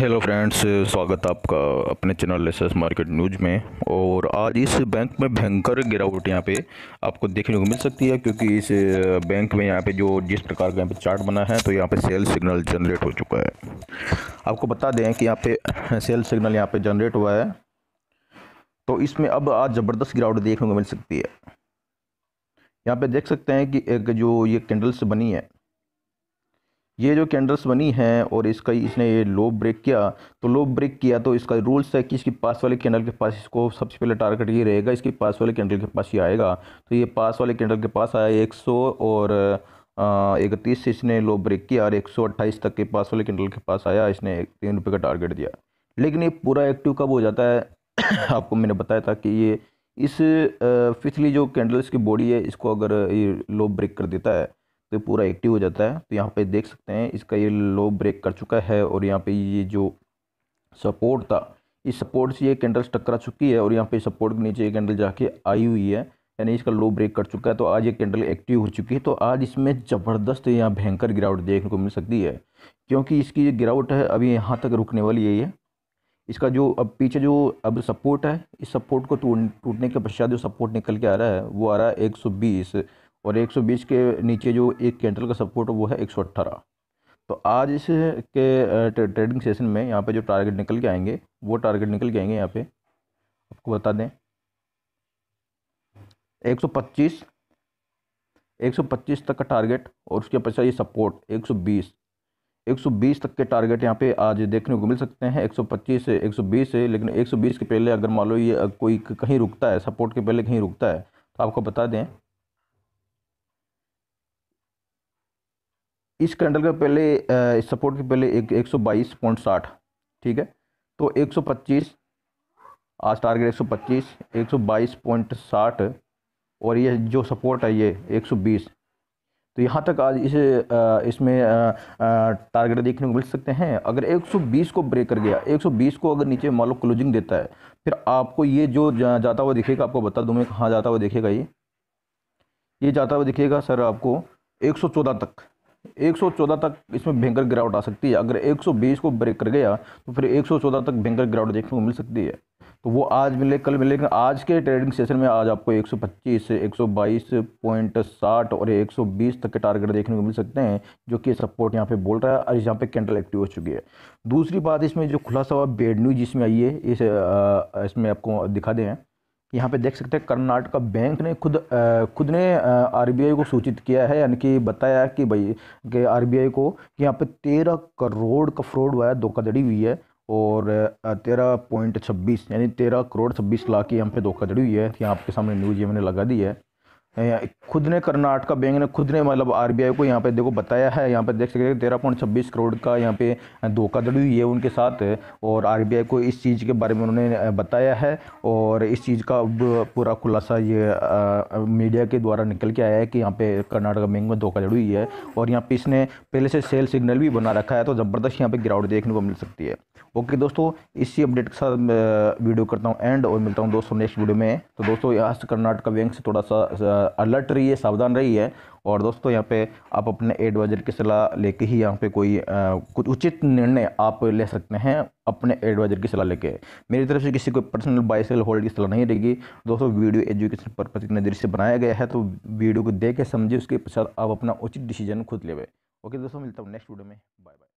hello friends स्वागत आपका अपने चैनल लेसेस मार्केट न्यूज में और आज इस बैंक में भयंकर गिरावट यहाँ पे आपको देखने को मिल सकती है क्योंकि इस बैंक में यहाँ पे जो जिस प्रकार का यहाँ पे चार्ट बना है तो यहाँ पे सेल सिग्नल जनरेट हो चुका है आपको बता दें कि यहाँ पे सेल सिग्नल यहाँ पर जनरेट हुआ है तो इसमें अब आज ज़बरदस्त गिरावट देखने को मिल सकती है यहाँ पर देख सकते हैं कि एक जो ये कैंडल्स बनी है ये जो कैंडल्स बनी हैं और इसका इसने ये लो ब्रेक किया तो लो ब्रेक किया तो इसका रूल्स है कि इसके पास वाले कैंडल के पास इसको सबसे पहले टारगेट ये रहेगा इसके पास वाले कैंडल के पास ही आएगा तो ये पास वाले कैंडल के पास आया एक सौ और इकतीस से इसने लो ब्रेक किया और एक सौ अट्ठाईस तक के पास वाले कैंडल के पास आया इसने तीन रुपये का टारगेट दिया लेकिन ये पूरा एक्टिव कब हो जाता है आपको मैंने बताया था कि ये इस फिथली जो कैंडल्स की बॉडी है इसको अगर ये लो ब्रेक कर देता है तो पूरा एक्टिव हो जाता है तो यहाँ पे देख सकते हैं इसका ये लो ब्रेक कर चुका है और यहाँ पे ये जो सपोर्ट था इस सपोर्ट से ये कैंडल टकरा चुकी है और यहाँ पे सपोर्ट के नीचे ये कैंडल जाके आई हुई है यानी इसका लो ब्रेक कर चुका है तो आज ये कैंडल एक्टिव हो चुकी है तो आज इसमें ज़बरदस्त यहाँ भयंकर गिरावट देखने को मिल सकती है क्योंकि इसकी जो गिरावट है अभी यहाँ तक रुकने वाली है ये इसका जो अब पीछे जो अब सपोर्ट है इस सपोर्ट को टूट टूटने के पश्चात जो सपोर्ट निकल के आ रहा है वो आ रहा है एक सौ बीस और 120 के नीचे जो एक कैंडल का सपोर्ट वो है एक तो आज इस के ट्रेडिंग सेशन में यहाँ पे जो टारगेट निकल के आएंगे वो टारगेट निकल के आएंगे यहाँ पे आपको बता दें 125 125 तक का टारगेट और उसके पश्चात ये सपोर्ट 120 120 तक के टारगेट यहाँ पे आज देखने को मिल सकते हैं 125 से 120 से लेकिन 120 के पहले अगर मान लो ये कोई कहीं रुकता है सपोर्ट के पहले कहीं रुकता है तो आपको बता दें इस कैंडल का पहले इस सपोर्ट के पहले एक एक सौ बाईस पॉइंट साठ ठीक है तो एक सौ पच्चीस आज टारगेट एक सौ पच्चीस एक सौ बाईस पॉइंट साठ और ये जो सपोर्ट है ये एक सौ बीस तो यहाँ तक आज इसे इसमें टारगेट देखने को मिल सकते हैं अगर 120 को ब्रेक कर गया 120 को अगर नीचे मान लो क्लोजिंग देता है फिर आपको ये जो जाता हुआ दिखेगा आपको बता दूँ मैं कहाँ जाता हुआ दिखेगा ये ये जाता हुआ दिखेगा सर आपको 114 तक 114 तक इसमें भयंकर गिरावट आ सकती है अगर 120 को ब्रेक कर गया तो फिर 114 तक भयंकर गिरावट देखने को मिल सकती है तो वो आज मिले कल मिले लेकिन आज के ट्रेडिंग सेशन में आज आपको 125 122.60 और 120 तक के टारगेट देखने को मिल सकते हैं जो कि सपोर्ट यहाँ पे बोल रहा है और यहाँ पे कैंडल एक्टिव हो चुकी है दूसरी बात इसमें जो खुलासा हुआ बेड न्यूज जिसमें आई है इस आ, इसमें आपको दिखा दें यहाँ पे देख सकते हैं कर्नाटका बैंक ने खुद आ, खुद ने आरबीआई को सूचित किया है यानी कि बताया कि भाई कि आरबीआई को कि यहाँ पे तेरह करोड़ का फ्रॉड हुआ है धोखाधड़ी हुई है और तेरह पॉइंट छब्बीस यानी तेरह करोड़ छब्बीस लाख की यहाँ पे धोखाधड़ी हुई है यहाँ आपके सामने न्यूज़ ये मैंने लगा दी है खुद ने कर्नाटका बैंक ने खुद ने मतलब आरबीआई को यहाँ पे देखो बताया है यहाँ पे देख सकते हैं तेरह पॉइंट छब्बीस करोड़ का यहाँ पे धोखाधड़ी हुई है उनके साथ और आरबीआई को इस चीज़ के बारे में उन्होंने बताया है और इस चीज़ का पूरा खुलासा ये आ, मीडिया के द्वारा निकल के आया है कि यहाँ पे कर्नाटका बैंक में धोखाधड़ी हुई है और यहाँ पे इसने पहले से सेल सिग्नल भी बना रखा है तो ज़बरदस्त यहाँ पर गिरावट देखने को मिल सकती है ओके दोस्तों इसी अपडेट के साथ वीडियो करता हूँ एंड और मिलता हूँ दोस्तों नेक्स्ट वीडियो में तो दोस्तों यहाँ से कर्नाटका बैंक से थोड़ा सा अलर्ट रही है सावधान रही है और दोस्तों यहाँ पे आप अपने एडवाइज़र की सलाह लेके ही यहाँ पे कोई आ, कुछ उचित निर्णय आप ले सकते हैं अपने एडवाइज़र की सलाह लेके मेरी तरफ से किसी को पर्सनल बाई सेल होल्ड की सलाह नहीं रहेगी दोस्तों वीडियो एजुकेशन पर्पज़ की नज़र से बनाया गया है तो वीडियो को देख के उसके पश्चात आप अपना उचित डिसीजन खुद लेवे ओके दोस्तों मिलता हूँ नेक्स्ट वीडियो में बाय बाय